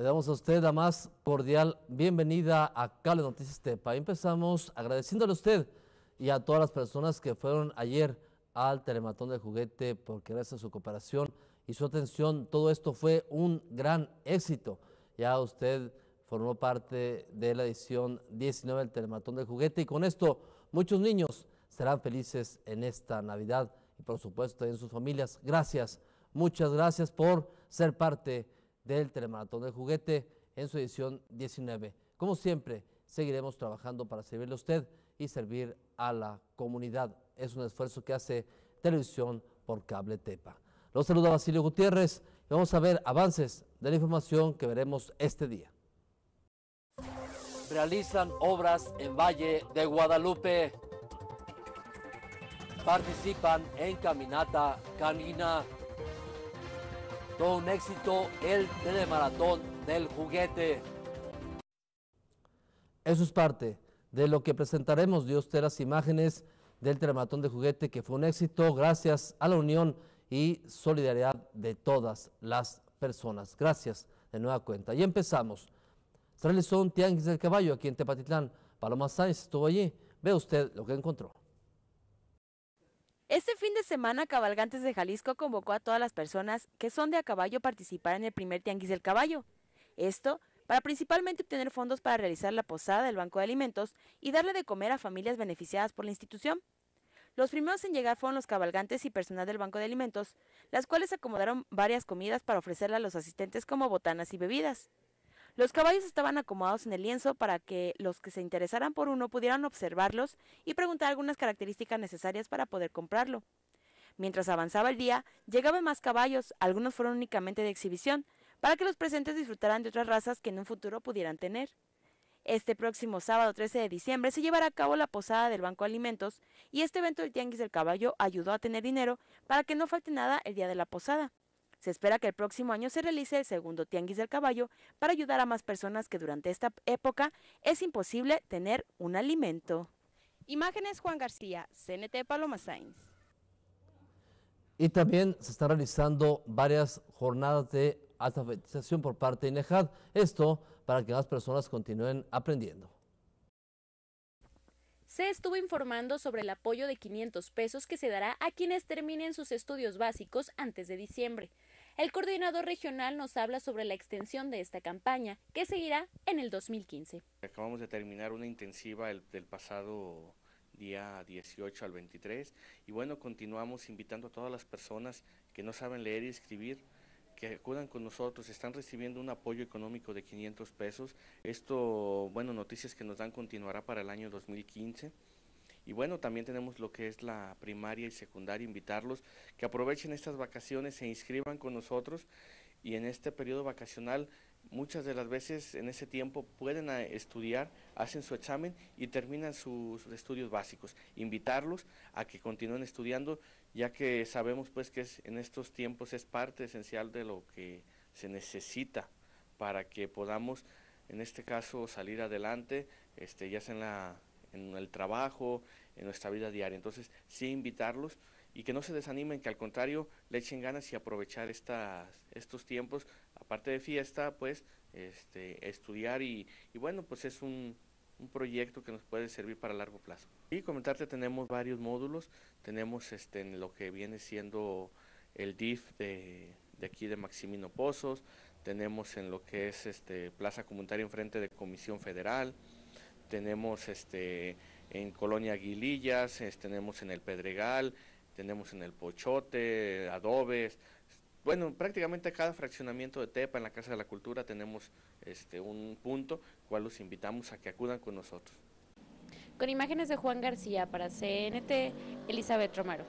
Le damos a usted la más cordial bienvenida a Cable Noticias Tepa. Empezamos agradeciéndole a usted y a todas las personas que fueron ayer al telematón de juguete porque gracias a su cooperación y su atención todo esto fue un gran éxito. Ya usted formó parte de la edición 19 del telematón de juguete y con esto muchos niños serán felices en esta Navidad y por supuesto en sus familias. Gracias, muchas gracias por ser parte de del telemaratón del juguete en su edición 19. Como siempre, seguiremos trabajando para servirle a usted y servir a la comunidad. Es un esfuerzo que hace Televisión por Cable Tepa. Los saluda Basilio Gutiérrez vamos a ver avances de la información que veremos este día. Realizan obras en Valle de Guadalupe. Participan en Caminata Canina todo un éxito el telemaratón del juguete. Eso es parte de lo que presentaremos, Dios te las imágenes del telemaratón de juguete que fue un éxito gracias a la unión y solidaridad de todas las personas. Gracias de nueva cuenta. Y empezamos. Se son un tianguis del caballo aquí en Tepatitlán. Paloma Sáenz estuvo allí. Ve usted lo que encontró. Este fin de semana, Cabalgantes de Jalisco convocó a todas las personas que son de a caballo a participar en el primer Tianguis del Caballo. Esto para principalmente obtener fondos para realizar la posada del Banco de Alimentos y darle de comer a familias beneficiadas por la institución. Los primeros en llegar fueron los cabalgantes y personal del Banco de Alimentos, las cuales acomodaron varias comidas para ofrecerla a los asistentes como botanas y bebidas. Los caballos estaban acomodados en el lienzo para que los que se interesaran por uno pudieran observarlos y preguntar algunas características necesarias para poder comprarlo. Mientras avanzaba el día, llegaban más caballos, algunos fueron únicamente de exhibición, para que los presentes disfrutaran de otras razas que en un futuro pudieran tener. Este próximo sábado 13 de diciembre se llevará a cabo la posada del Banco Alimentos y este evento del Tianguis del Caballo ayudó a tener dinero para que no falte nada el día de la posada. Se espera que el próximo año se realice el segundo Tianguis del Caballo para ayudar a más personas que durante esta época es imposible tener un alimento. Imágenes Juan García, CNT Paloma Sainz. Y también se están realizando varias jornadas de alfabetización por parte de INEJAD. Esto para que más personas continúen aprendiendo. Se estuvo informando sobre el apoyo de 500 pesos que se dará a quienes terminen sus estudios básicos antes de diciembre. El coordinador regional nos habla sobre la extensión de esta campaña, que seguirá en el 2015. Acabamos de terminar una intensiva el, del pasado día 18 al 23 y bueno, continuamos invitando a todas las personas que no saben leer y escribir que acudan con nosotros, están recibiendo un apoyo económico de 500 pesos. Esto, bueno, noticias que nos dan continuará para el año 2015. Y bueno, también tenemos lo que es la primaria y secundaria, invitarlos que aprovechen estas vacaciones, se inscriban con nosotros y en este periodo vacacional muchas de las veces en ese tiempo pueden eh, estudiar, hacen su examen y terminan sus estudios básicos. Invitarlos a que continúen estudiando, ya que sabemos pues que en estos tiempos es parte esencial de lo que se necesita para que podamos, en este caso, salir adelante, este, ya sea en la en el trabajo, en nuestra vida diaria. Entonces, sí invitarlos y que no se desanimen, que al contrario le echen ganas y aprovechar estas, estos tiempos, aparte de fiesta, pues este, estudiar y, y bueno, pues es un, un proyecto que nos puede servir para largo plazo. Y comentarte, tenemos varios módulos, tenemos este, en lo que viene siendo el DIF de, de, aquí de Maximino Pozos, tenemos en lo que es este, Plaza Comunitaria enfrente de Comisión Federal, tenemos este, en Colonia Aguilillas, tenemos en el Pedregal, tenemos en el Pochote, Adobes. Bueno, prácticamente cada fraccionamiento de Tepa en la Casa de la Cultura tenemos este, un punto, cual los invitamos a que acudan con nosotros. Con imágenes de Juan García para CNT, Elizabeth Romero.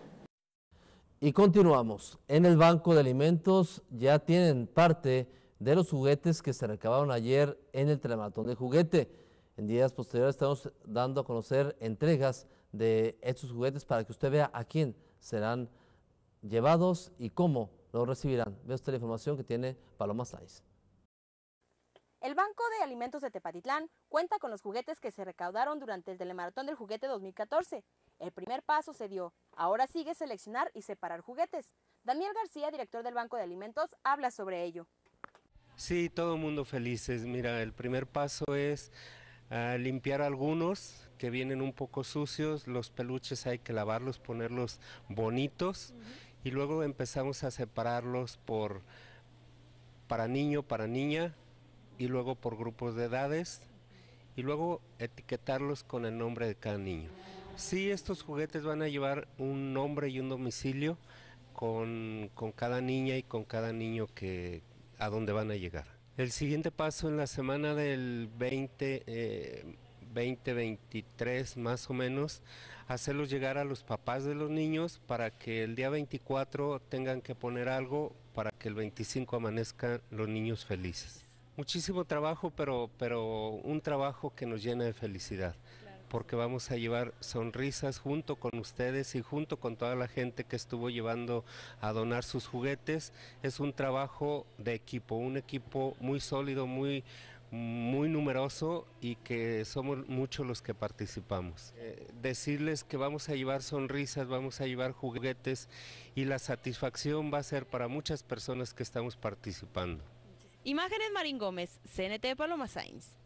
Y continuamos. En el Banco de Alimentos ya tienen parte de los juguetes que se recabaron ayer en el Tramatón de Juguete. En días posteriores estamos dando a conocer entregas de estos juguetes para que usted vea a quién serán llevados y cómo los recibirán. Ve usted la información que tiene Paloma Sáez. El Banco de Alimentos de Tepatitlán cuenta con los juguetes que se recaudaron durante el telemaratón del juguete 2014. El primer paso se dio. Ahora sigue seleccionar y separar juguetes. Daniel García, director del Banco de Alimentos, habla sobre ello. Sí, todo mundo felices. Mira, el primer paso es limpiar algunos que vienen un poco sucios, los peluches hay que lavarlos, ponerlos bonitos y luego empezamos a separarlos por para niño, para niña y luego por grupos de edades y luego etiquetarlos con el nombre de cada niño. Sí, estos juguetes van a llevar un nombre y un domicilio con, con cada niña y con cada niño que a dónde van a llegar. El siguiente paso en la semana del 20, eh, más o menos, hacerlos llegar a los papás de los niños para que el día 24 tengan que poner algo para que el 25 amanezcan los niños felices. Muchísimo trabajo, pero, pero un trabajo que nos llena de felicidad porque vamos a llevar sonrisas junto con ustedes y junto con toda la gente que estuvo llevando a donar sus juguetes. Es un trabajo de equipo, un equipo muy sólido, muy muy numeroso y que somos muchos los que participamos. Eh, decirles que vamos a llevar sonrisas, vamos a llevar juguetes y la satisfacción va a ser para muchas personas que estamos participando. Imágenes Marín Gómez, CNT Paloma Science.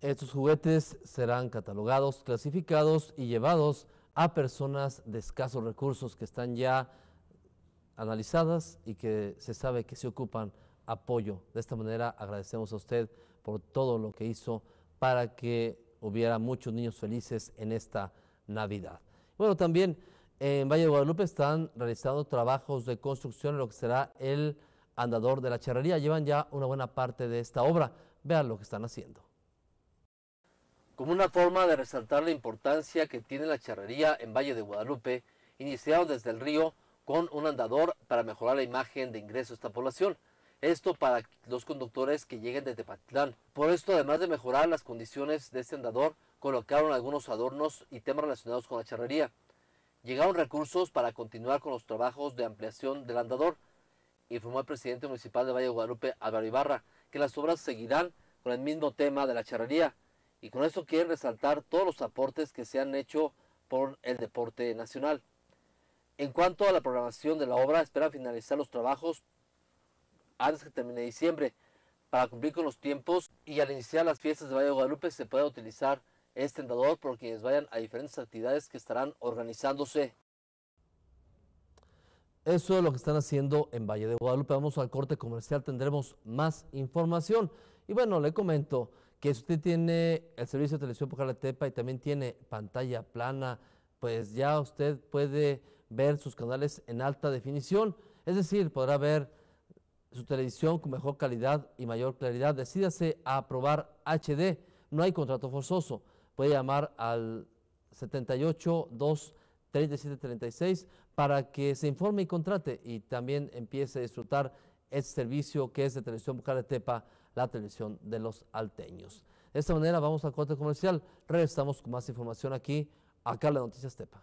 Estos juguetes serán catalogados, clasificados y llevados a personas de escasos recursos que están ya analizadas y que se sabe que se ocupan apoyo. De esta manera agradecemos a usted por todo lo que hizo para que hubiera muchos niños felices en esta Navidad. Bueno, también en Valle de Guadalupe están realizando trabajos de construcción en lo que será el andador de la charrería. Llevan ya una buena parte de esta obra. Vean lo que están haciendo como una forma de resaltar la importancia que tiene la charrería en Valle de Guadalupe, iniciado desde el río con un andador para mejorar la imagen de ingreso a esta población. Esto para los conductores que lleguen desde Tepatitlán. Por esto, además de mejorar las condiciones de este andador, colocaron algunos adornos y temas relacionados con la charrería. Llegaron recursos para continuar con los trabajos de ampliación del andador, informó el presidente municipal de Valle de Guadalupe, Álvaro Ibarra, que las obras seguirán con el mismo tema de la charrería y con eso quieren resaltar todos los aportes que se han hecho por el deporte nacional. En cuanto a la programación de la obra, espera finalizar los trabajos antes que termine diciembre para cumplir con los tiempos y al iniciar las fiestas de Valle de Guadalupe se pueda utilizar este andador por quienes vayan a diferentes actividades que estarán organizándose. Eso es lo que están haciendo en Valle de Guadalupe. Vamos al corte comercial, tendremos más información. Y bueno, le comento, que si usted tiene el servicio de televisión por Tepa y también tiene pantalla plana, pues ya usted puede ver sus canales en alta definición. Es decir, podrá ver su televisión con mejor calidad y mayor claridad. Decídase a aprobar HD. No hay contrato forzoso. Puede llamar al 78 2 para que se informe y contrate y también empiece a disfrutar el servicio que es de Televisión Tepa la televisión de los alteños. De esta manera vamos al corte comercial. Regresamos con más información aquí, acá en la Noticia Estepa.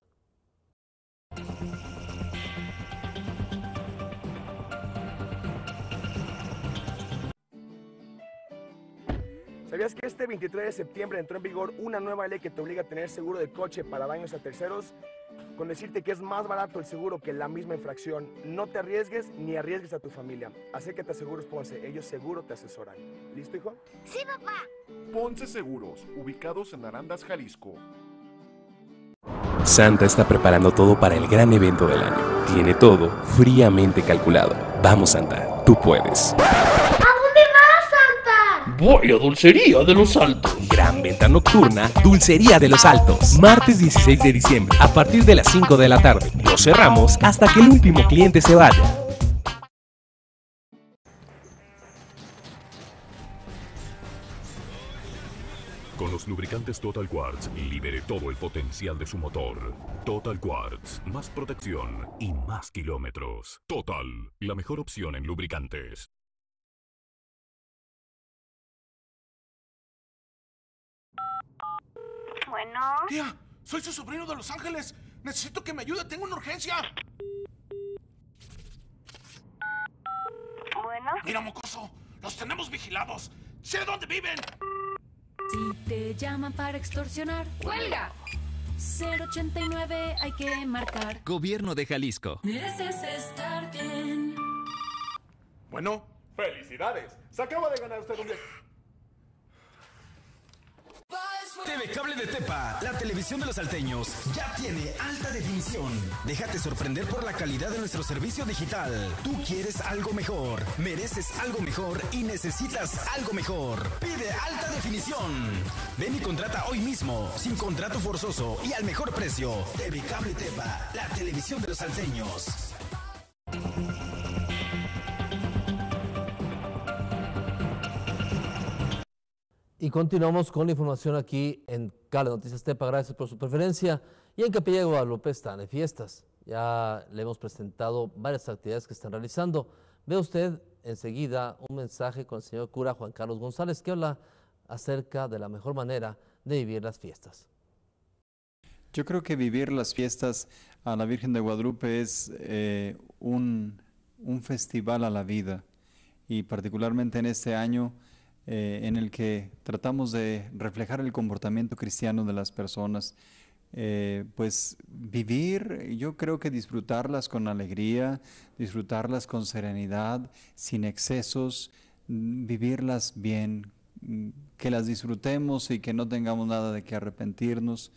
¿Sabías que este 23 de septiembre entró en vigor una nueva ley que te obliga a tener seguro de coche para daños a terceros? Con decirte que es más barato el seguro que la misma infracción. No te arriesgues ni arriesgues a tu familia. que te aseguros, Ponce, ellos seguro te asesoran. ¿Listo, hijo? Sí, papá. Ponce Seguros, ubicados en Arandas, Jalisco. Santa está preparando todo para el gran evento del año. Tiene todo fríamente calculado. Vamos, Santa, tú puedes. Voy a Dulcería de los Altos. Gran venta nocturna, Dulcería de los Altos. Martes 16 de diciembre, a partir de las 5 de la tarde. Lo cerramos hasta que el último cliente se vaya. Con los lubricantes Total Quartz, libere todo el potencial de su motor. Total Quartz, más protección y más kilómetros. Total, la mejor opción en lubricantes. Tía, soy su sobrino de Los Ángeles. Necesito que me ayude, tengo una urgencia. Bueno. Mira, mocoso, los tenemos vigilados. Sé dónde viven. Si te llaman para extorsionar, ¡huelga! 089 hay que marcar. Gobierno de Jalisco. Mereces estar bien. Bueno. Felicidades. Se acaba de ganar usted un TV Cable de Tepa, la televisión de los salteños, ya tiene alta definición. Déjate sorprender por la calidad de nuestro servicio digital. Tú quieres algo mejor, mereces algo mejor y necesitas algo mejor. Pide alta definición. Ven y contrata hoy mismo, sin contrato forzoso y al mejor precio. TV Cable Tepa, la televisión de los salteños. Y continuamos con la información aquí en Cala Noticias Tepa. Gracias por su preferencia. Y en Capilla de Guadalupe están en fiestas. Ya le hemos presentado varias actividades que están realizando. Ve usted enseguida un mensaje con el señor cura Juan Carlos González que habla acerca de la mejor manera de vivir las fiestas. Yo creo que vivir las fiestas a la Virgen de Guadalupe es eh, un, un festival a la vida y particularmente en este año eh, en el que tratamos de reflejar el comportamiento cristiano de las personas. Eh, pues vivir, yo creo que disfrutarlas con alegría, disfrutarlas con serenidad, sin excesos, vivirlas bien, que las disfrutemos y que no tengamos nada de que arrepentirnos,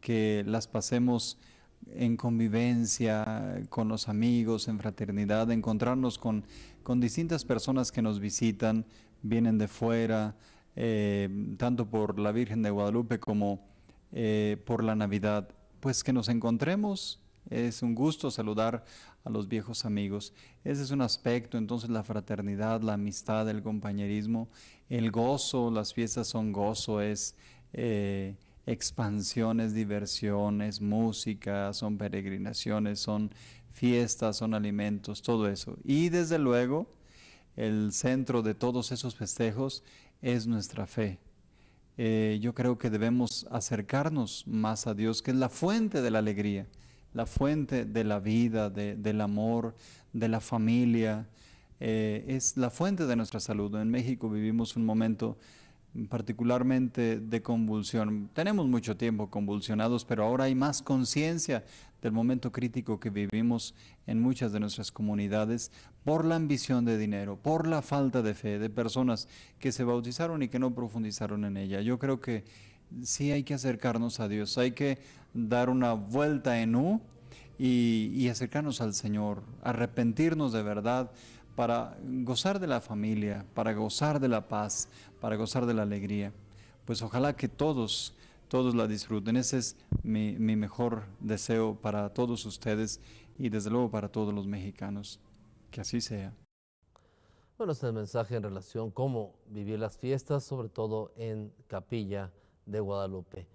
que las pasemos en convivencia, con los amigos, en fraternidad, encontrarnos con distintas personas que nos visitan, vienen de fuera, eh, tanto por la Virgen de Guadalupe como eh, por la Navidad. Pues que nos encontremos, es un gusto saludar a los viejos amigos. Ese es un aspecto, entonces la fraternidad, la amistad, el compañerismo, el gozo, las fiestas son gozo, es eh, expansiones, diversiones, música, son peregrinaciones, son fiestas, son alimentos, todo eso. Y desde luego el centro de todos esos festejos es nuestra fe. Eh, yo creo que debemos acercarnos más a Dios, que es la fuente de la alegría, la fuente de la vida, del amor, de la familia, eh, es la fuente de nuestra salud. En México vivimos un momento particularmente de convulsión. Tenemos mucho tiempo convulsionados, pero ahora hay más conciencia del momento crítico que vivimos en muchas de nuestras comunidades por la ambición de dinero, por la falta de fe de personas que se bautizaron y que no profundizaron en ella. Yo creo que sí hay que acercarnos a Dios, hay que dar una vuelta en U y, y acercarnos al Señor, arrepentirnos de verdad, para gozar de la familia, para gozar de la paz, para gozar de la alegría. Pues ojalá que todos, todos la disfruten. Ese es mi, mejor deseo para todos ustedes y desde luego para todos los mexicanos. Que así sea. Bueno, este es el mensaje en relación cómo vivir las fiestas, sobre todo en Capilla de Guadalupe.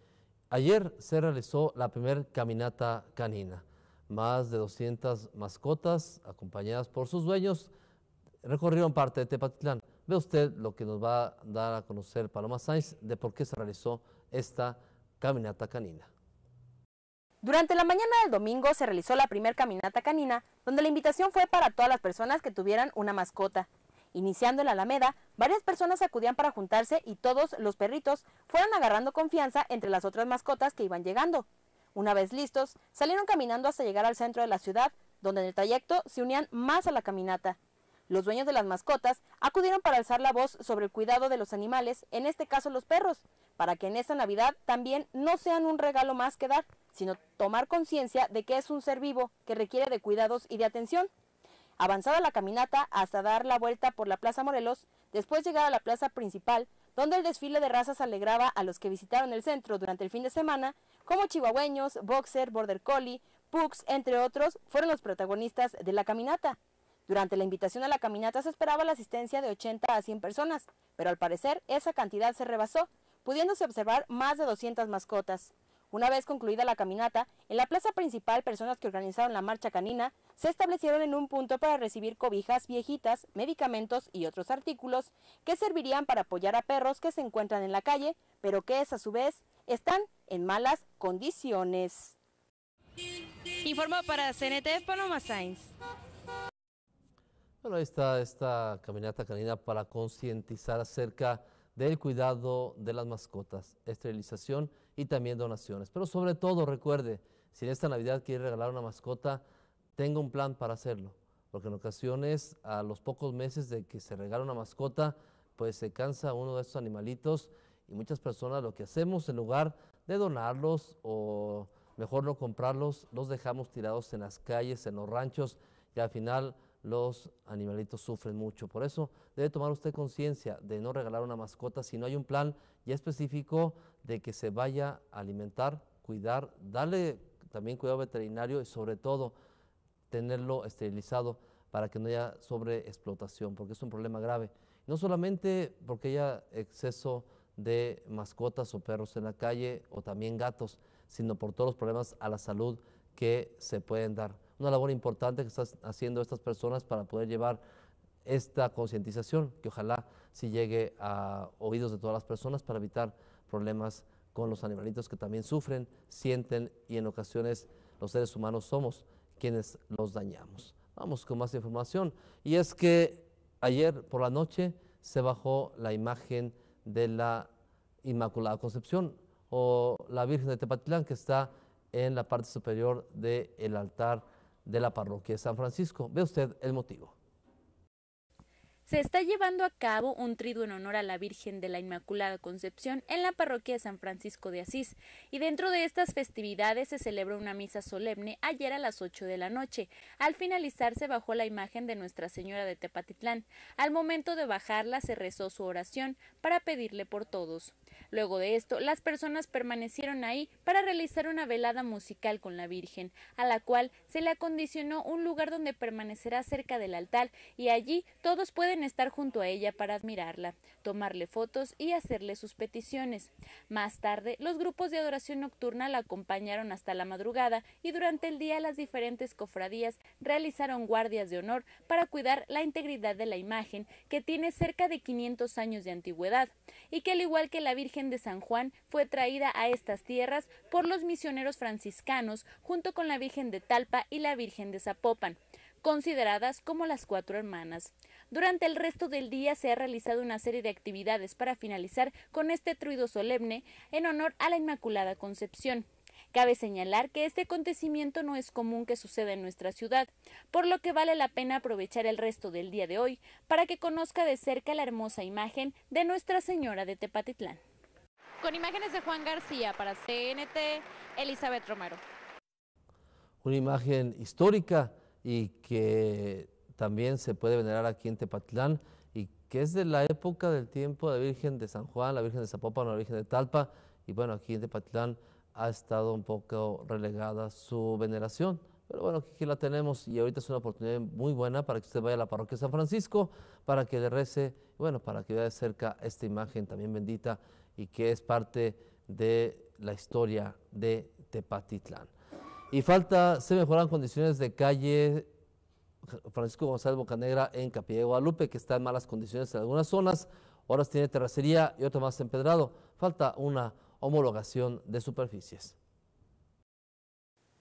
Ayer se realizó la primera caminata canina. Más de 200 mascotas, acompañadas por sus dueños, recorrieron parte de Tepatitlán. Ve usted lo que nos va a dar a conocer Paloma Sainz de por qué se realizó esta caminata canina. Durante la mañana del domingo se realizó la primera caminata canina, donde la invitación fue para todas las personas que tuvieran una mascota. Iniciando en la Alameda, varias personas acudían para juntarse y todos los perritos fueron agarrando confianza entre las otras mascotas que iban llegando. Una vez listos, salieron caminando hasta llegar al centro de la ciudad, donde en el trayecto se unían más a la caminata. Los dueños de las mascotas acudieron para alzar la voz sobre el cuidado de los animales, en este caso los perros, para que en esta Navidad también no sean un regalo más que dar, sino tomar conciencia de que es un ser vivo que requiere de cuidados y de atención. Avanzada la caminata hasta dar la vuelta por la Plaza Morelos, después llegar a la plaza principal, donde el desfile de razas alegraba a los que visitaron el centro durante el fin de semana, como chihuahueños, boxer, border collie, pugs, entre otros, fueron los protagonistas de la caminata. Durante la invitación a la caminata se esperaba la asistencia de 80 a 100 personas, pero al parecer esa cantidad se rebasó, pudiéndose observar más de 200 mascotas. Una vez concluida la caminata, en la plaza principal personas que organizaron la marcha canina se establecieron en un punto para recibir cobijas viejitas, medicamentos y otros artículos que servirían para apoyar a perros que se encuentran en la calle, pero que a su vez están en malas condiciones. informa para CNT Sainz. Bueno, ahí está esta caminata canina para concientizar acerca del cuidado de las mascotas, esterilización y también donaciones. Pero sobre todo, recuerde, si en esta Navidad quiere regalar una mascota, tenga un plan para hacerlo. Porque en ocasiones, a los pocos meses de que se regala una mascota, pues se cansa uno de estos animalitos y muchas personas lo que hacemos en lugar de donarlos o mejor no comprarlos, los dejamos tirados en las calles, en los ranchos y al final los animalitos sufren mucho. Por eso debe tomar usted conciencia de no regalar una mascota si no hay un plan ya específico de que se vaya a alimentar, cuidar, darle también cuidado veterinario y sobre todo tenerlo esterilizado para que no haya sobreexplotación, porque es un problema grave. No solamente porque haya exceso de mascotas o perros en la calle o también gatos, sino por todos los problemas a la salud que se pueden dar una labor importante que están haciendo estas personas para poder llevar esta concientización, que ojalá si llegue a oídos de todas las personas para evitar problemas con los animalitos que también sufren, sienten y en ocasiones los seres humanos somos quienes los dañamos. Vamos con más información. Y es que ayer por la noche se bajó la imagen de la Inmaculada Concepción o la Virgen de Tepatitlán que está en la parte superior del altar de la parroquia de San Francisco. Ve usted el motivo. Se está llevando a cabo un trido en honor a la Virgen de la Inmaculada Concepción en la parroquia de San Francisco de Asís, y dentro de estas festividades se celebró una misa solemne ayer a las 8 de la noche. Al finalizar se bajó la imagen de Nuestra Señora de Tepatitlán. Al momento de bajarla se rezó su oración para pedirle por todos. Luego de esto, las personas permanecieron ahí para realizar una velada musical con la Virgen, a la cual se le acondicionó un lugar donde permanecerá cerca del altar y allí todos pueden estar junto a ella para admirarla, tomarle fotos y hacerle sus peticiones. Más tarde, los grupos de adoración nocturna la acompañaron hasta la madrugada y durante el día las diferentes cofradías realizaron guardias de honor para cuidar la integridad de la imagen que tiene cerca de 500 años de antigüedad y que al igual que la Virgen Virgen de San Juan fue traída a estas tierras por los misioneros franciscanos junto con la Virgen de Talpa y la Virgen de Zapopan consideradas como las cuatro hermanas. Durante el resto del día se ha realizado una serie de actividades para finalizar con este truido solemne en honor a la Inmaculada Concepción. Cabe señalar que este acontecimiento no es común que suceda en nuestra ciudad, por lo que vale la pena aprovechar el resto del día de hoy para que conozca de cerca la hermosa imagen de Nuestra Señora de Tepatitlán. Con imágenes de Juan García para CNT, Elizabeth Romero. Una imagen histórica y que también se puede venerar aquí en Tepatlán y que es de la época del tiempo de la Virgen de San Juan, la Virgen de Zapopan, la Virgen de Talpa y bueno, aquí en Tepatlán ha estado un poco relegada su veneración. Pero bueno, aquí la tenemos y ahorita es una oportunidad muy buena para que usted vaya a la parroquia de San Francisco, para que le rece, bueno, para que vea de cerca esta imagen también bendita y que es parte de la historia de Tepatitlán. Y falta se mejoran condiciones de calle Francisco González Bocanegra en Capilla de Guadalupe, que está en malas condiciones en algunas zonas, ahora tiene terracería y otras más empedrado. Falta una homologación de superficies.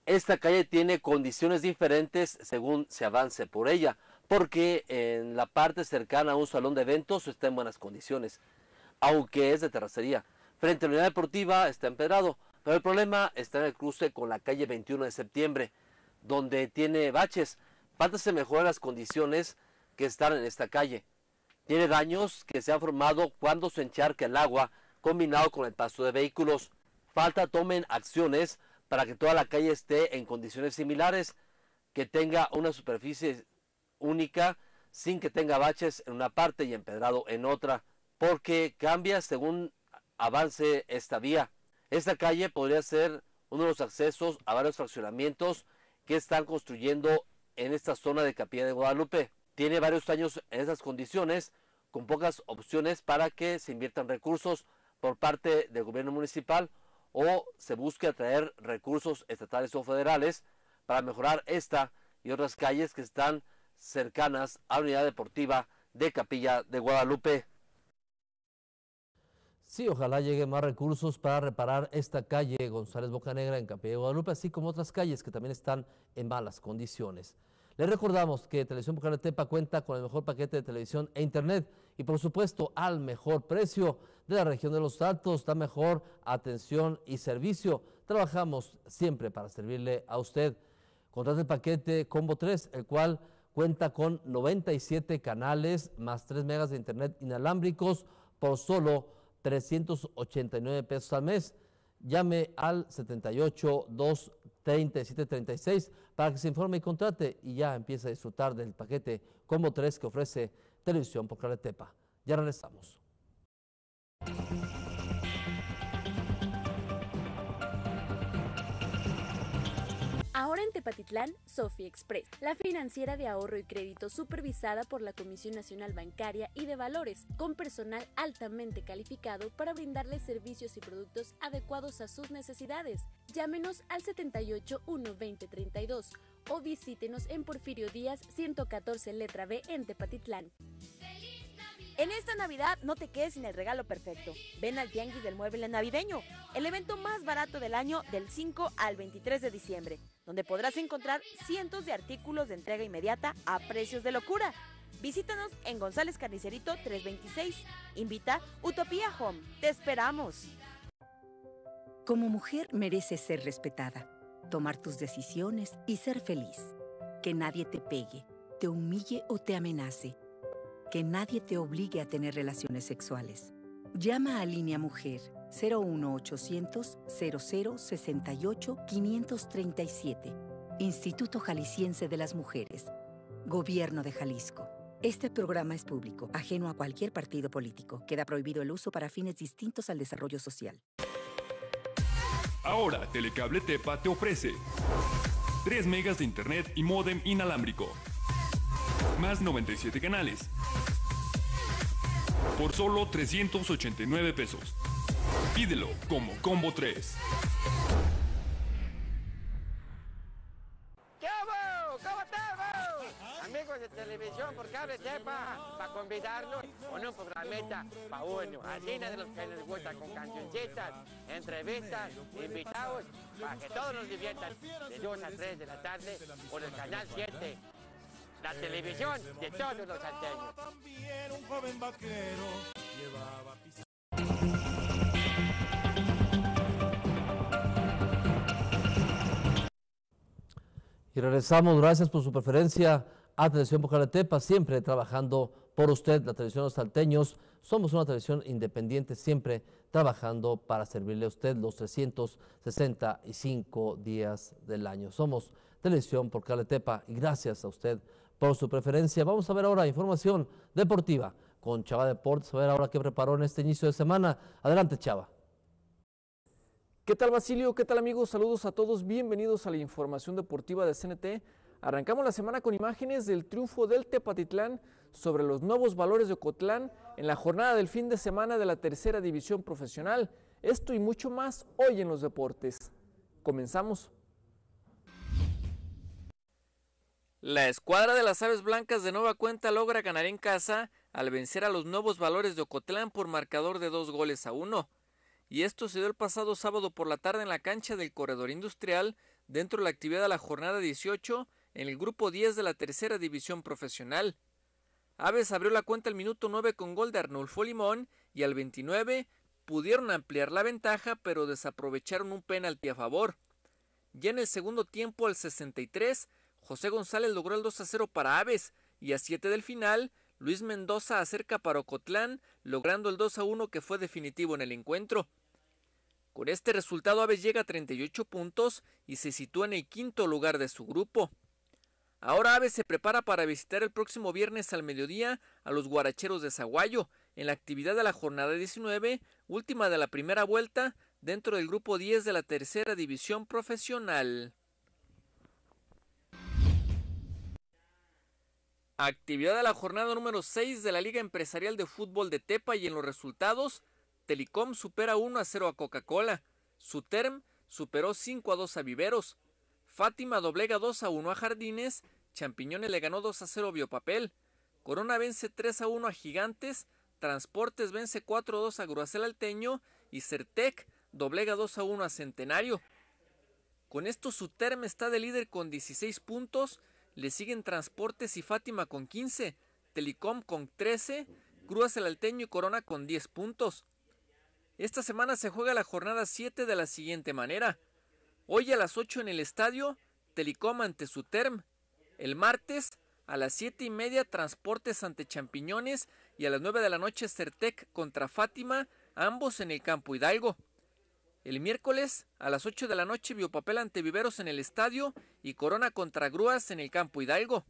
Esta calle tiene condiciones diferentes según se avance por ella, porque en la parte cercana a un salón de eventos está en buenas condiciones aunque es de terracería. Frente a la unidad deportiva está empedrado, pero el problema está en el cruce con la calle 21 de septiembre, donde tiene baches. Falta se mejorar las condiciones que están en esta calle. Tiene daños que se han formado cuando se encharca el agua combinado con el paso de vehículos. Falta tomen acciones para que toda la calle esté en condiciones similares, que tenga una superficie única sin que tenga baches en una parte y empedrado en otra porque cambia según avance esta vía. Esta calle podría ser uno de los accesos a varios fraccionamientos que están construyendo en esta zona de Capilla de Guadalupe. Tiene varios años en esas condiciones, con pocas opciones para que se inviertan recursos por parte del gobierno municipal o se busque atraer recursos estatales o federales para mejorar esta y otras calles que están cercanas a la unidad deportiva de Capilla de Guadalupe. Sí, ojalá lleguen más recursos para reparar esta calle González Bocanegra en Capilla de Guadalupe, así como otras calles que también están en malas condiciones. Les recordamos que Televisión Tepa cuenta con el mejor paquete de televisión e internet y por supuesto al mejor precio de la región de los Altos, da mejor atención y servicio. Trabajamos siempre para servirle a usted. Contrate el paquete Combo 3, el cual cuenta con 97 canales más 3 megas de internet inalámbricos por solo 389 pesos al mes. Llame al 78 237 36 para que se informe y contrate y ya empiece a disfrutar del paquete Combo 3 que ofrece Televisión por Claretepa. Ya regresamos. Tepatitlán, Sofi Express, la financiera de ahorro y crédito supervisada por la Comisión Nacional Bancaria y de Valores, con personal altamente calificado para brindarles servicios y productos adecuados a sus necesidades. Llámenos al 78 120 32 o visítenos en Porfirio Díaz 114 letra B en Tepatitlán. En esta Navidad no te quedes sin el regalo perfecto. Ven al Tianguis del Mueble Navideño, el evento más barato del año del 5 al 23 de diciembre donde podrás encontrar cientos de artículos de entrega inmediata a precios de locura. Visítanos en González Carnicerito 326. Invita Utopía Home. Te esperamos. Como mujer mereces ser respetada, tomar tus decisiones y ser feliz. Que nadie te pegue, te humille o te amenace. Que nadie te obligue a tener relaciones sexuales. Llama a Línea Mujer 01800 0068 537. Instituto Jalisciense de las Mujeres. Gobierno de Jalisco. Este programa es público, ajeno a cualquier partido político. Queda prohibido el uso para fines distintos al desarrollo social. Ahora, Telecable Tepa te ofrece 3 megas de internet y módem inalámbrico. Más 97 canales. Por solo 389 pesos. Pídelo como Combo 3. ¿Qué Amigos de televisión por cable sepa, para convidarnos por pues, la meta para uno. Así de los que les gusta, con cancioncitas, entrevistas, invitados, para que todos nos diviertan de 2 a 3 de la tarde por el canal 7 la televisión de todos los anteños. un joven vaquero llevaba Y regresamos, gracias por su preferencia a Televisión Caletepa, siempre trabajando por usted, la televisión de Los Salteños. Somos una televisión independiente, siempre trabajando para servirle a usted los 365 días del año. Somos Televisión por Caletepa y gracias a usted por su preferencia. Vamos a ver ahora información deportiva con Chava Deportes, a ver ahora qué preparó en este inicio de semana. Adelante, Chava. ¿Qué tal Basilio? ¿Qué tal amigos? Saludos a todos, bienvenidos a la información deportiva de CNT. Arrancamos la semana con imágenes del triunfo del Tepatitlán sobre los nuevos valores de Ocotlán en la jornada del fin de semana de la tercera división profesional. Esto y mucho más hoy en los deportes. Comenzamos. La escuadra de las Aves Blancas de nueva cuenta logra ganar en casa al vencer a los nuevos valores de Ocotlán por marcador de dos goles a uno y esto se dio el pasado sábado por la tarde en la cancha del Corredor Industrial, dentro de la actividad de la jornada 18 en el grupo 10 de la tercera división profesional. Aves abrió la cuenta al minuto 9 con gol de Arnulfo Limón y al 29 pudieron ampliar la ventaja pero desaprovecharon un penalti a favor. Ya en el segundo tiempo al 63 José González logró el 2 a 0 para Aves y a 7 del final Luis Mendoza acerca para Ocotlán logrando el 2 a 1 que fue definitivo en el encuentro. Con este resultado Aves llega a 38 puntos y se sitúa en el quinto lugar de su grupo. Ahora Aves se prepara para visitar el próximo viernes al mediodía a los guaracheros de Zaguayo en la actividad de la jornada 19, última de la primera vuelta, dentro del grupo 10 de la tercera división profesional. Actividad de la jornada número 6 de la Liga Empresarial de Fútbol de Tepa y en los resultados, Telecom supera 1 a 0 a Coca-Cola. Suterm superó 5 a 2 a Viveros. Fátima doblega 2 a 1 a Jardines. Champiñones le ganó 2 a 0 a Biopapel. Corona vence 3 a 1 a Gigantes. Transportes vence 4 a 2 a Gruacel Alteño. Y Certec doblega 2 a 1 a Centenario. Con esto Suterm está de líder con 16 puntos. Le siguen Transportes y Fátima con 15. Telecom con 13. Cruz Alteño y Corona con 10 puntos. Esta semana se juega la jornada 7 de la siguiente manera. Hoy a las 8 en el estadio, Telecom ante Suterm. El martes a las 7 y media, Transportes ante Champiñones. Y a las 9 de la noche, Certec contra Fátima, ambos en el campo Hidalgo. El miércoles a las 8 de la noche, Biopapel ante Viveros en el estadio y Corona contra Grúas en el campo Hidalgo.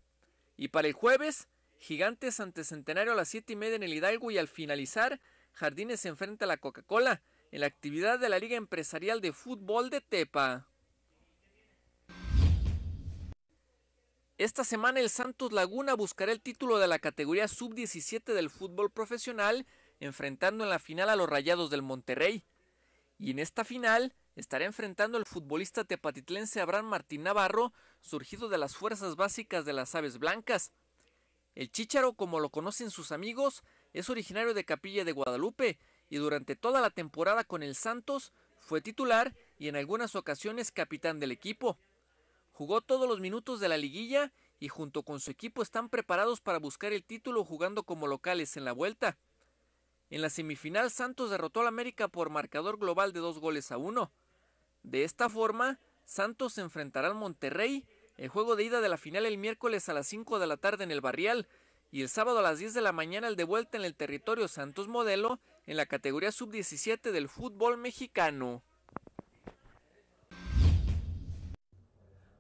Y para el jueves, Gigantes ante Centenario a las 7 y media en el Hidalgo y al finalizar, Jardines se enfrenta a la Coca-Cola en la actividad de la Liga Empresarial de Fútbol de Tepa. Esta semana el Santos Laguna buscará el título de la categoría sub-17 del fútbol profesional, enfrentando en la final a los Rayados del Monterrey. Y en esta final estará enfrentando al futbolista tepatitlense Abraham Martín Navarro, surgido de las fuerzas básicas de las Aves Blancas. El Chícharo, como lo conocen sus amigos, es originario de Capilla de Guadalupe y durante toda la temporada con el Santos fue titular y en algunas ocasiones capitán del equipo. Jugó todos los minutos de la liguilla y junto con su equipo están preparados para buscar el título jugando como locales en la vuelta. En la semifinal Santos derrotó al América por marcador global de dos goles a uno. De esta forma, Santos se enfrentará al Monterrey el juego de ida de la final el miércoles a las 5 de la tarde en el Barrial, y el sábado a las 10 de la mañana el de vuelta en el territorio Santos Modelo en la categoría sub-17 del fútbol mexicano.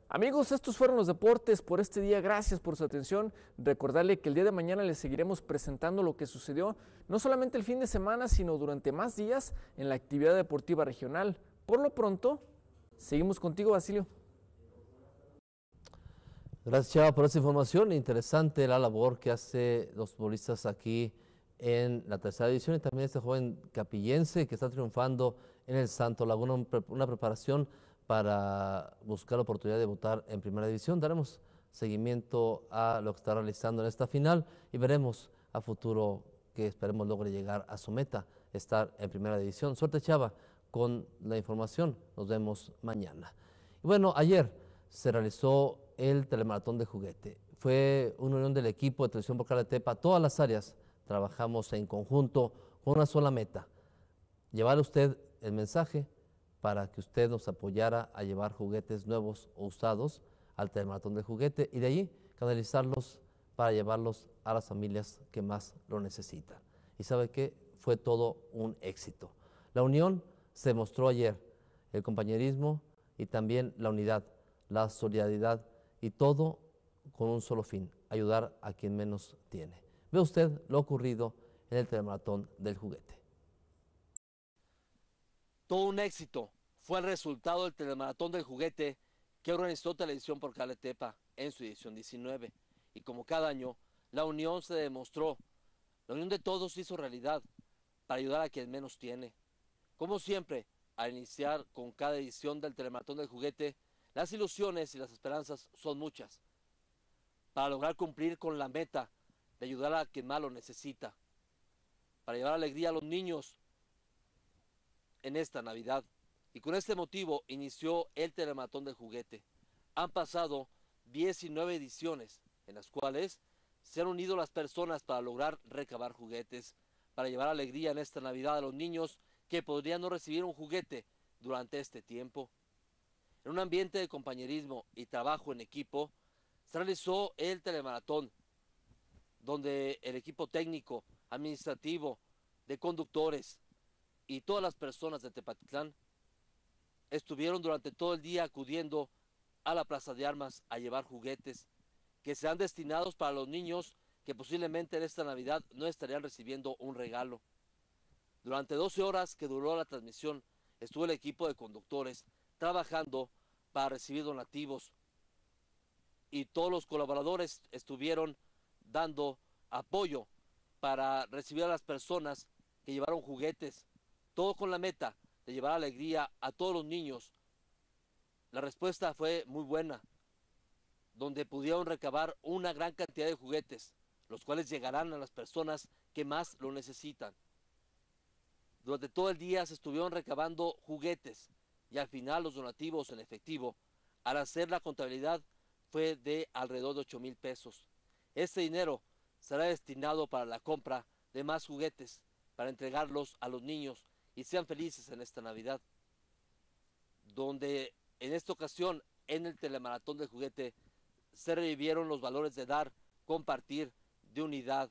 Amigos, estos fueron los deportes por este día. Gracias por su atención. Recordarle que el día de mañana les seguiremos presentando lo que sucedió no solamente el fin de semana, sino durante más días en la actividad deportiva regional. Por lo pronto, seguimos contigo, Basilio. Gracias, Chava, por esa información. Interesante la labor que hace los futbolistas aquí en la tercera división y también este joven capillense que está triunfando en el Santo Laguna, una preparación para buscar la oportunidad de votar en primera división. Daremos seguimiento a lo que está realizando en esta final y veremos a futuro que esperemos logre llegar a su meta, estar en primera división. Suerte Chava con la información, nos vemos mañana. Y bueno, ayer se realizó el telemaratón de juguete. Fue una unión del equipo de Televisión Vocal de Tepa, todas las áreas trabajamos en conjunto con una sola meta, llevar a usted el mensaje para que usted nos apoyara a llevar juguetes nuevos o usados al telemaratón de juguete y de allí canalizarlos para llevarlos a las familias que más lo necesitan. Y sabe que fue todo un éxito. La unión se mostró ayer, el compañerismo y también la unidad, la solidaridad y todo con un solo fin, ayudar a quien menos tiene. Ve usted lo ocurrido en el telemaratón del juguete. Todo un éxito fue el resultado del telemaratón del juguete que organizó Televisión por Caletepa en su edición 19. Y como cada año, la unión se demostró. La unión de todos hizo realidad para ayudar a quien menos tiene. Como siempre, al iniciar con cada edición del telemaratón del juguete, las ilusiones y las esperanzas son muchas para lograr cumplir con la meta de ayudar a quien más lo necesita, para llevar alegría a los niños en esta Navidad. Y con este motivo inició el Telematón del Juguete. Han pasado 19 ediciones en las cuales se han unido las personas para lograr recabar juguetes, para llevar alegría en esta Navidad a los niños que podrían no recibir un juguete durante este tiempo. En un ambiente de compañerismo y trabajo en equipo, se realizó el telemaratón, donde el equipo técnico, administrativo, de conductores y todas las personas de Tepatitlán estuvieron durante todo el día acudiendo a la Plaza de Armas a llevar juguetes que serán destinados para los niños que posiblemente en esta Navidad no estarían recibiendo un regalo. Durante 12 horas que duró la transmisión, estuvo el equipo de conductores trabajando para recibir donativos y todos los colaboradores estuvieron dando apoyo para recibir a las personas que llevaron juguetes, todo con la meta de llevar alegría a todos los niños. La respuesta fue muy buena, donde pudieron recabar una gran cantidad de juguetes, los cuales llegarán a las personas que más lo necesitan. Durante todo el día se estuvieron recabando juguetes y al final los donativos en efectivo, al hacer la contabilidad, fue de alrededor de 8 mil pesos. Este dinero será destinado para la compra de más juguetes para entregarlos a los niños y sean felices en esta Navidad. Donde en esta ocasión, en el telemaratón de juguete, se revivieron los valores de dar, compartir, de unidad,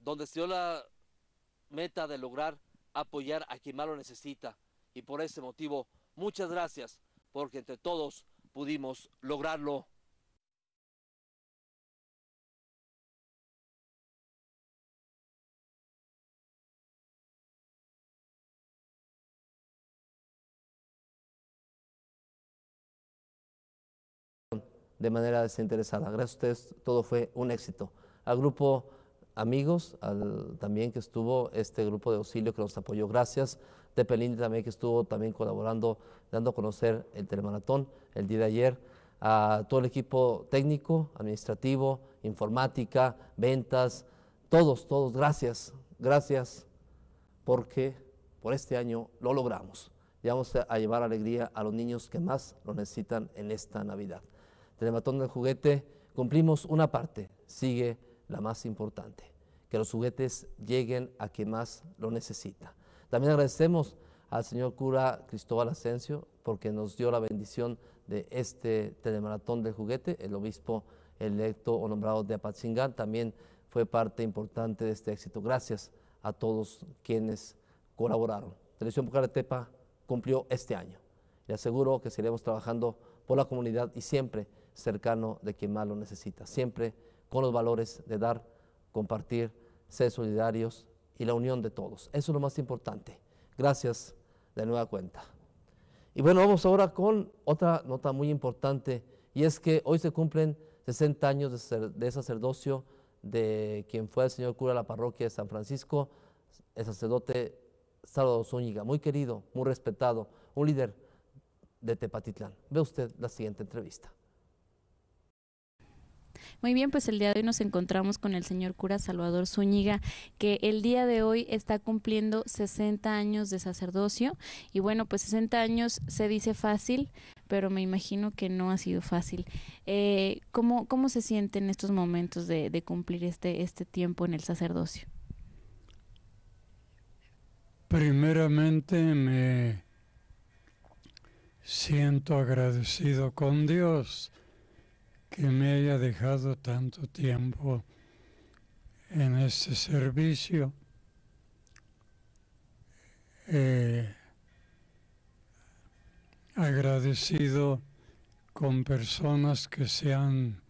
donde se dio la meta de lograr apoyar a quien más lo necesita y por ese motivo Muchas gracias, porque entre todos pudimos lograrlo. de manera desinteresada. Gracias a ustedes, todo fue un éxito. Al grupo Amigos, también que estuvo este grupo de auxilio que nos apoyó, gracias. Tepelín también que estuvo también colaborando, dando a conocer el telemaratón el día de ayer, a todo el equipo técnico, administrativo, informática, ventas, todos, todos, gracias, gracias, porque por este año lo logramos y vamos a llevar alegría a los niños que más lo necesitan en esta Navidad. Telematón del juguete, cumplimos una parte, sigue la más importante, que los juguetes lleguen a quien más lo necesita. También agradecemos al señor cura Cristóbal Asensio porque nos dio la bendición de este telemaratón del juguete. El obispo electo o nombrado de Apatzingán también fue parte importante de este éxito. Gracias a todos quienes colaboraron. Televisión Pucaratepa cumplió este año. Le aseguro que seguiremos trabajando por la comunidad y siempre cercano de quien más lo necesita. Siempre con los valores de dar, compartir, ser solidarios y la unión de todos. Eso es lo más importante. Gracias de nueva cuenta. Y bueno, vamos ahora con otra nota muy importante y es que hoy se cumplen 60 años de, sacerdocio de quien fue el señor cura de la parroquia de San Francisco, el sacerdote Salvador Zúñiga, muy querido, muy respetado, un líder de Tepatitlán. Ve usted la siguiente entrevista. Muy bien, pues el día de hoy nos encontramos con el señor cura Salvador Zúñiga, que el día de hoy está cumpliendo 60 años de sacerdocio. Y bueno, pues 60 años se dice fácil, pero me imagino que no ha sido fácil. Eh, ¿cómo, ¿Cómo se siente en estos momentos de, cumplir este, este tiempo en el sacerdocio? Primeramente me siento agradecido con Dios que me haya dejado tanto tiempo en este servicio. Eh, agradecido con personas que se han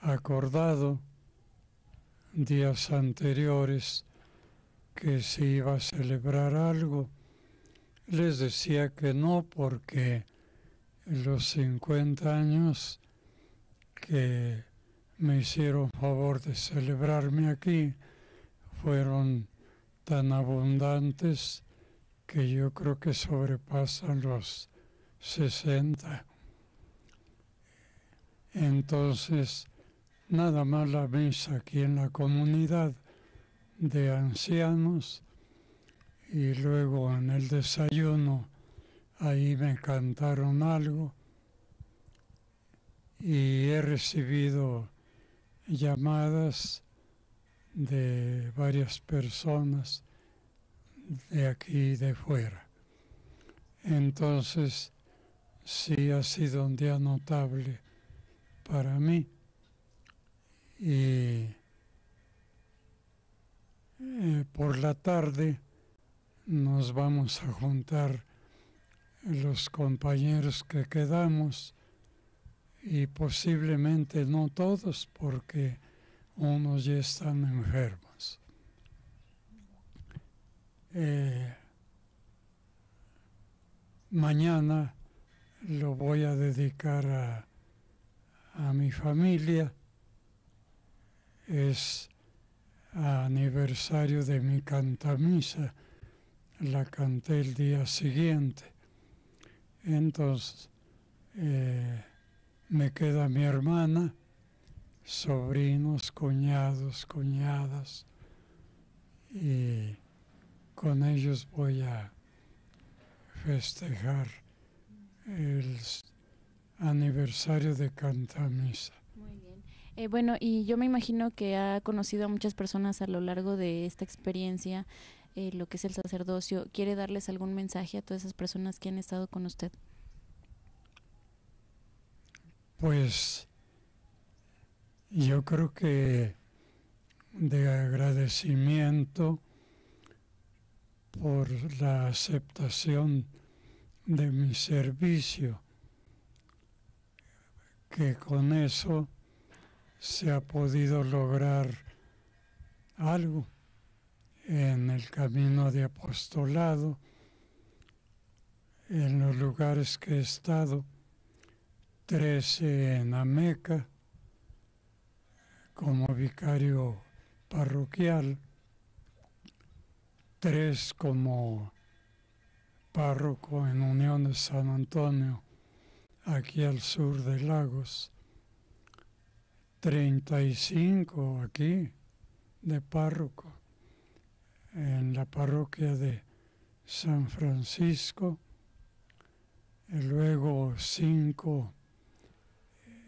acordado días anteriores que se iba a celebrar algo. Les decía que no porque los 50 años que me hicieron favor de celebrarme aquí fueron tan abundantes que yo creo que sobrepasan los 60. Entonces, nada más la misa aquí en la comunidad de ancianos y luego en el desayuno ahí me cantaron algo y he recibido llamadas de varias personas de aquí y de fuera. Entonces, sí ha sido un día notable para mí y eh, por la tarde nos vamos a juntar los compañeros que quedamos y posiblemente no todos porque unos ya están enfermos. Eh, mañana lo voy a dedicar a, a mi familia. Es aniversario de mi cantamisa. La canté el día siguiente. Entonces, eh, me queda mi hermana, sobrinos, cuñados, cuñadas, y con ellos voy a festejar el aniversario de Cantamisa. Muy bien. Eh, bueno, y yo me imagino que ha conocido a muchas personas a lo largo de esta experiencia, eh, lo que es el sacerdocio. ¿Quiere darles algún mensaje a todas esas personas que han estado con usted? Pues yo creo que de agradecimiento por la aceptación de mi servicio, que con eso se ha podido lograr algo en el camino de apostolado, en los lugares que he estado 13 en Ameca como vicario parroquial, tres como párroco en Unión de San Antonio, aquí al sur de Lagos, 35 aquí de párroco en la parroquia de San Francisco, y luego cinco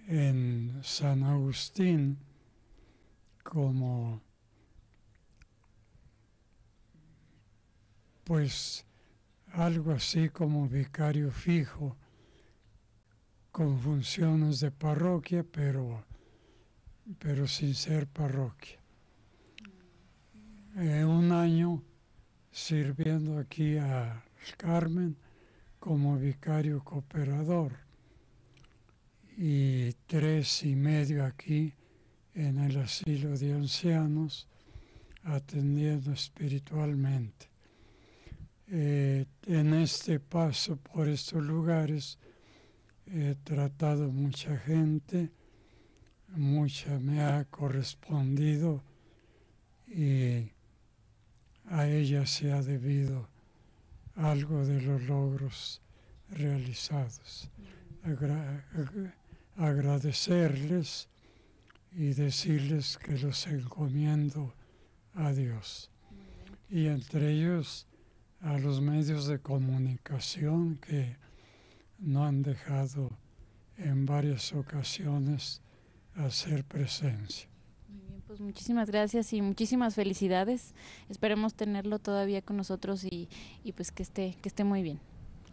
en San Agustín como pues algo así como vicario fijo con funciones de parroquia pero pero sin ser parroquia eh, un año sirviendo aquí a Carmen como vicario cooperador y tres y medio aquí en el asilo de ancianos, atendiendo espiritualmente. Eh, en este paso por estos lugares he tratado mucha gente, mucha me ha correspondido y a ella se ha debido algo de los logros realizados agradecerles y decirles que los encomiendo a Dios. Y entre ellos a los medios de comunicación que no han dejado en varias ocasiones hacer presencia. Muy bien, pues muchísimas gracias y muchísimas felicidades. Esperemos tenerlo todavía con nosotros y, pues que esté, que esté muy bien.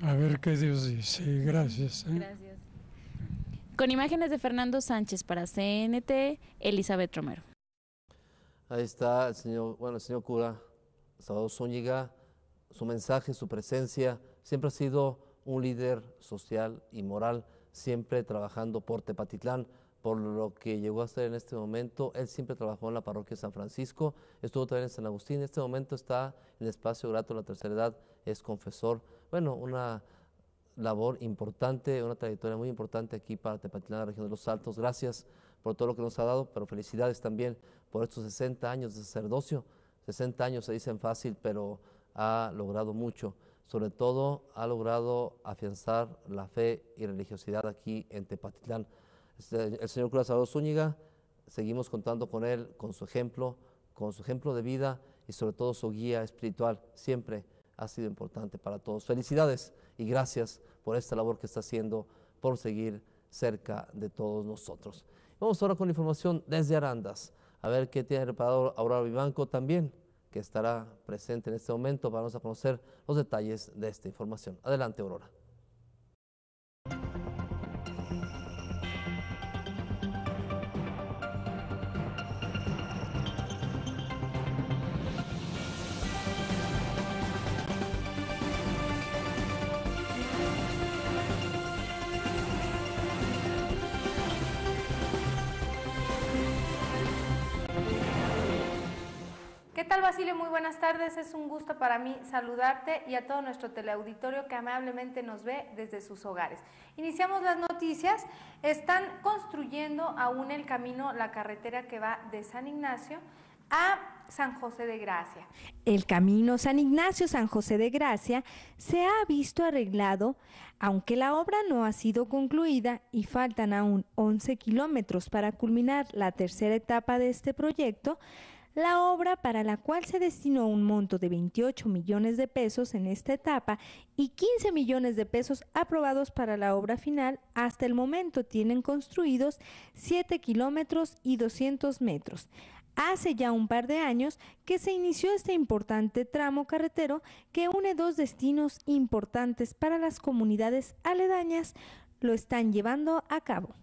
A ver qué Dios dice. Gracias. ¿eh? Con imágenes de Fernando Sánchez para CNT, Elizabeth Romero. Ahí está el señor, bueno, el señor cura Salvador Zúñiga, su mensaje, su presencia, siempre ha sido un líder social y moral, siempre trabajando por Tepatitlán, por lo que llegó a ser en este momento. Él siempre trabajó en la parroquia de San Francisco, estuvo también en San Agustín, en este momento está en el espacio grato de la tercera edad, es confesor. Bueno, una labor importante, una trayectoria muy importante aquí para Tepatitlán, la región de los Altos. Gracias por todo lo que nos ha dado, pero felicidades también por estos 60 años de sacerdocio. 60 años se dicen fácil, pero ha logrado mucho. Sobre todo ha logrado afianzar la fe y religiosidad aquí en Tepatitlán. Este, el señor cura Zúñiga, seguimos contando con él, con su ejemplo, con su ejemplo de vida y sobre todo su guía espiritual siempre ha sido importante para todos. Felicidades y gracias por esta labor que está haciendo, por seguir cerca de todos nosotros. Vamos ahora con la información desde Arandas, a ver qué tiene el preparado Aurora Vivanco también, que estará presente en este momento para a conocer los detalles de esta información. Adelante, Aurora. tal Basilio? Muy buenas tardes, es un gusto para mí saludarte y a todo nuestro teleauditorio que amablemente nos ve desde sus hogares. Iniciamos las noticias, están construyendo aún el camino, la carretera que va de San Ignacio a San José de Gracia. El camino San Ignacio-San José de Gracia se ha visto arreglado, aunque la obra no ha sido concluida y faltan aún 11 kilómetros para culminar la tercera etapa de este proyecto, la obra para la cual se destinó un monto de 28 millones de pesos en esta etapa y 15 millones de pesos aprobados para la obra final, hasta el momento tienen construidos 7 kilómetros y 200 metros. Hace ya un par de años que se inició este importante tramo carretero que une dos destinos importantes para las comunidades aledañas, lo están llevando a cabo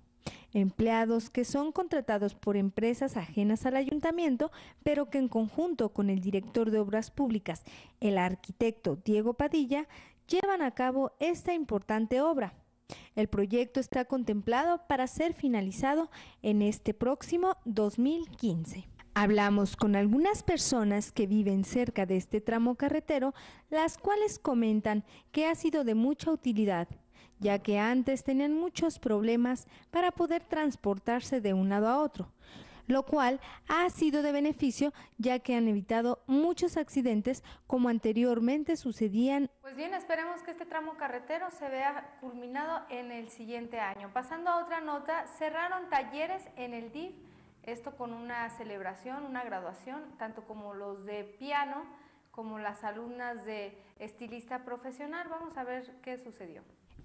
empleados que son contratados por empresas ajenas al ayuntamiento, pero que en conjunto con el director de Obras Públicas, el arquitecto Diego Padilla, llevan a cabo esta importante obra. El proyecto está contemplado para ser finalizado en este próximo 2015. Hablamos con algunas personas que viven cerca de este tramo carretero, las cuales comentan que ha sido de mucha utilidad ya que antes tenían muchos problemas para poder transportarse de un lado a otro, lo cual ha sido de beneficio ya que han evitado muchos accidentes como anteriormente sucedían. Pues bien, esperemos que este tramo carretero se vea culminado en el siguiente año. Pasando a otra nota, cerraron talleres en el DIF, esto con una celebración, una graduación, tanto como los de piano como las alumnas de estilista profesional. Vamos a ver qué sucedió.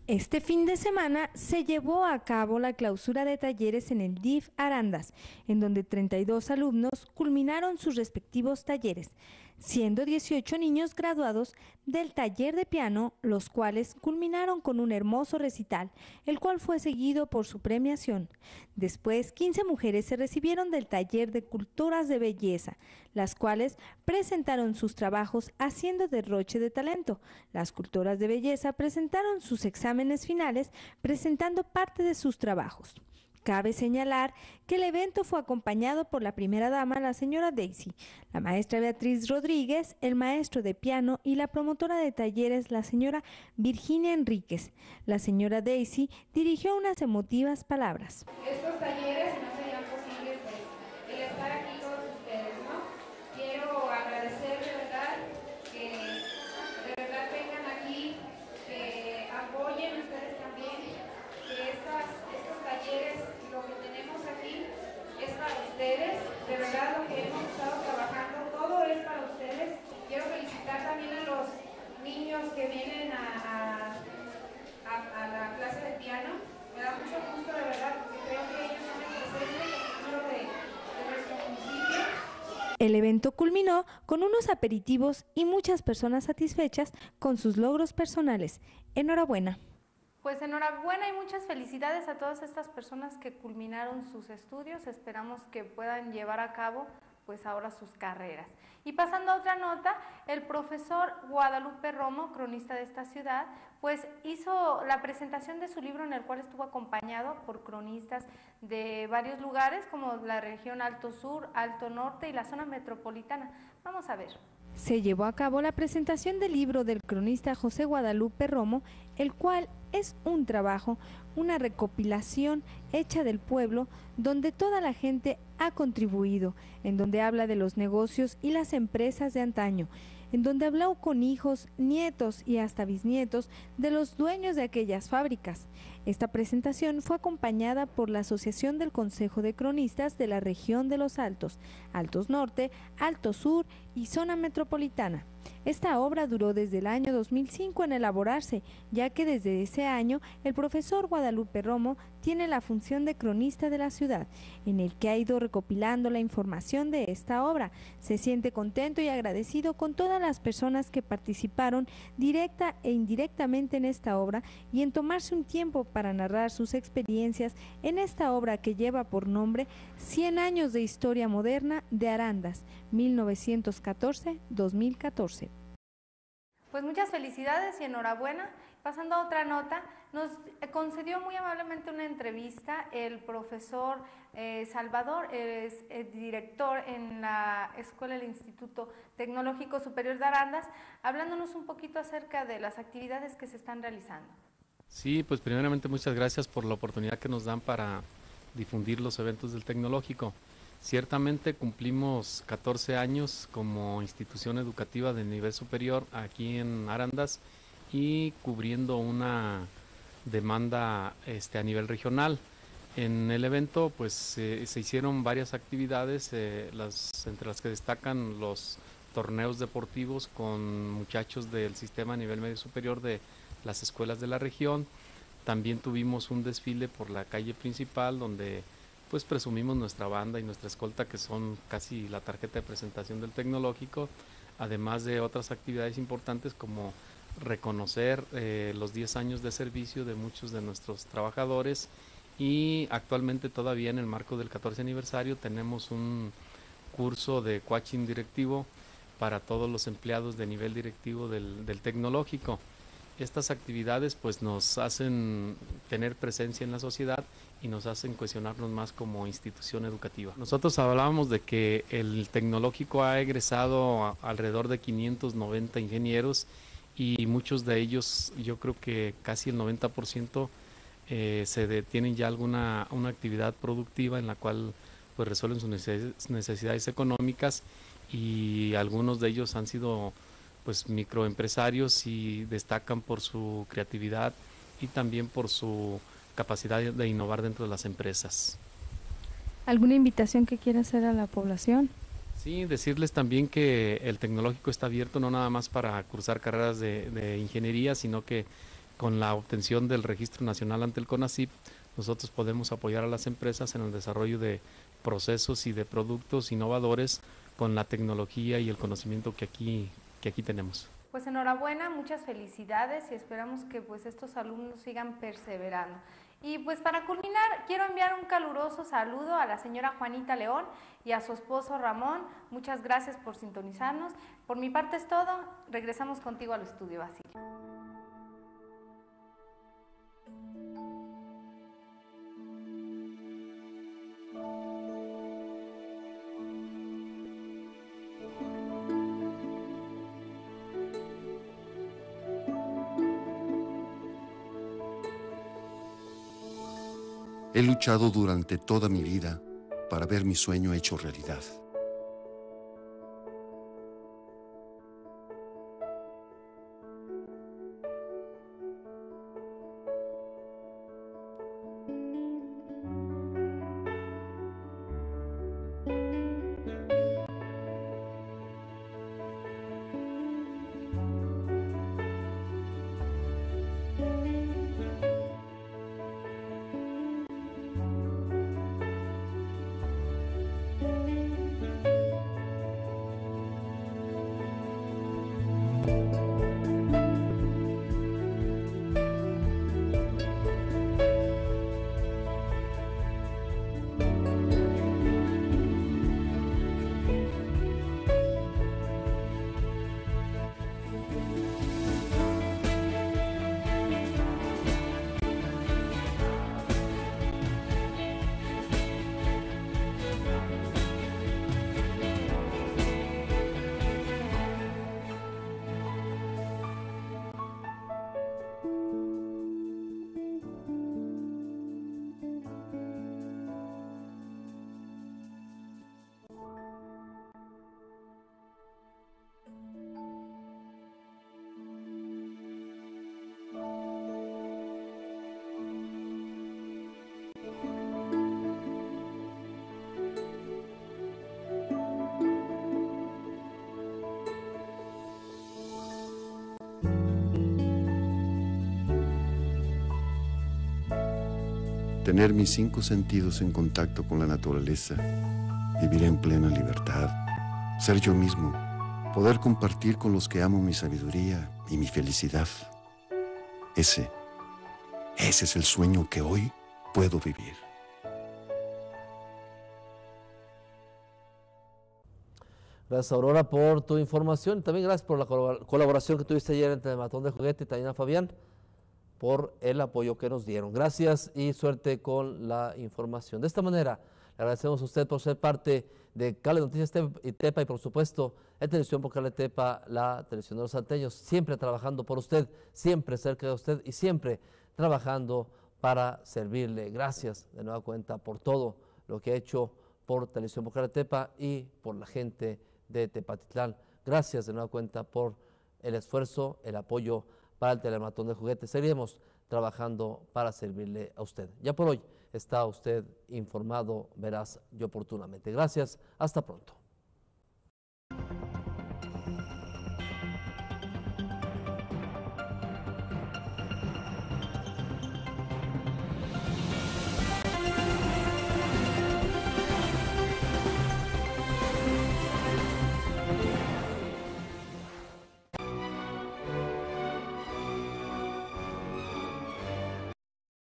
Este fin de semana se llevó a cabo la clausura de talleres en el DIF Arandas, en donde 32 alumnos culminaron sus respectivos talleres siendo 18 niños graduados del taller de piano, los cuales culminaron con un hermoso recital, el cual fue seguido por su premiación. Después, 15 mujeres se recibieron del taller de culturas de belleza, las cuales presentaron sus trabajos haciendo derroche de talento. Las culturas de belleza presentaron sus exámenes finales presentando parte de sus trabajos. Cabe señalar que el evento fue acompañado por la primera dama, la señora Daisy, la maestra Beatriz Rodríguez, el maestro de piano y la promotora de talleres, la señora Virginia Enríquez. La señora Daisy dirigió unas emotivas palabras. que vienen a, de piano. verdad, porque creo que ellos el El evento culminó con unos aperitivos y muchas personas satisfechas con sus logros personales. Enhorabuena. Pues enhorabuena y muchas felicidades a todas estas personas que culminaron sus estudios. Esperamos que puedan llevar a cabo pues ahora sus carreras. Y pasando a otra nota, el profesor Guadalupe Romo, cronista de esta ciudad, pues hizo la presentación de su libro en el cual estuvo acompañado por cronistas de varios lugares como la región Alto Sur, Alto Norte y la zona metropolitana. Vamos a ver se llevó a cabo la presentación del libro del cronista José Guadalupe Romo, el cual es un trabajo, una recopilación hecha del pueblo donde toda la gente ha contribuido, en donde habla de los negocios y las empresas de antaño, en donde habló con hijos, nietos y hasta bisnietos de los dueños de aquellas fábricas, esta presentación fue acompañada por la Asociación del Consejo de Cronistas de la región de Los Altos, Altos Norte, Altos Sur y Zona Metropolitana. Esta obra duró desde el año 2005 en elaborarse, ya que desde ese año el profesor Guadalupe Romo tiene la función de cronista de la ciudad, en el que ha ido recopilando la información de esta obra. Se siente contento y agradecido con todas las personas que participaron directa e indirectamente en esta obra y en tomarse un tiempo para narrar sus experiencias en esta obra que lleva por nombre 100 años de historia moderna de Arandas, 1914-2014. Pues muchas felicidades y enhorabuena. Pasando a otra nota, nos eh, concedió muy amablemente una entrevista el profesor eh, Salvador, es el eh, director en la Escuela del Instituto Tecnológico Superior de Arandas, hablándonos un poquito acerca de las actividades que se están realizando. Sí, pues primeramente muchas gracias por la oportunidad que nos dan para difundir los eventos del tecnológico. Ciertamente cumplimos 14 años como institución educativa de nivel superior aquí en Arandas y cubriendo una demanda este, a nivel regional. En el evento pues se hicieron varias actividades, eh, las, entre las que destacan los torneos deportivos con muchachos del sistema a nivel medio superior de las escuelas de la región. También tuvimos un desfile por la calle principal donde pues presumimos nuestra banda y nuestra escolta que son casi la tarjeta de presentación del tecnológico, además de otras actividades importantes como reconocer eh, los 10 años de servicio de muchos de nuestros trabajadores y actualmente todavía en el marco del 14 aniversario tenemos un curso de coaching directivo para todos los empleados de nivel directivo del tecnológico. Estas actividades pues nos hacen tener presencia en la sociedad y nos hacen cuestionarnos más como institución educativa. Nosotros hablábamos de que el tecnológico ha egresado alrededor de 590 ingenieros y muchos de ellos, yo creo que casi el 90% eh, se tienen ya alguna una actividad productiva en la cual pues resuelven sus necesidades, necesidades económicas y algunos de ellos han sido pues microempresarios y destacan por su creatividad y también por su capacidad de innovar dentro de las empresas. ¿Alguna invitación que quiera hacer a la población? Sí, decirles también que el tecnológico está abierto no nada más para cursar carreras de, ingeniería, sino que con la obtención del registro nacional ante el CONACIP, nosotros podemos apoyar a las empresas en el desarrollo de procesos y de productos innovadores con la tecnología y el conocimiento que aquí, que aquí tenemos. Pues enhorabuena, muchas felicidades y esperamos que pues estos alumnos sigan perseverando. Y pues para culminar, quiero enviar un caluroso saludo a la señora Juanita León y a su esposo Ramón. Muchas gracias por sintonizarnos. Por mi parte es todo. Regresamos contigo al estudio, Basilio. He luchado durante toda mi vida para ver mi sueño hecho realidad. tener mis cinco sentidos en contacto con la naturaleza, vivir en plena libertad, ser yo mismo, poder compartir con los que amo mi sabiduría y mi felicidad. Ese, ese es el sueño que hoy puedo vivir. Gracias Aurora por tu información. También gracias por la colaboración que tuviste ayer entre Matón de Juguete y Taina Fabián por el apoyo que nos dieron. Gracias y suerte con la información. De esta manera, le agradecemos a usted por ser parte de Cale Noticias y Tepa y por supuesto en Televisión por Tepa, la televisión de los Anteños, siempre trabajando por usted, siempre cerca de usted y siempre trabajando para servirle. Gracias de nueva cuenta por todo lo que ha hecho por Televisión Bocaletepa y por la gente de Tepatitlán. Gracias de nueva cuenta por el esfuerzo, el apoyo para el Telematón de juguetes. Seguiremos trabajando para servirle a usted. Ya por hoy está usted informado, verás y oportunamente. Gracias, hasta pronto.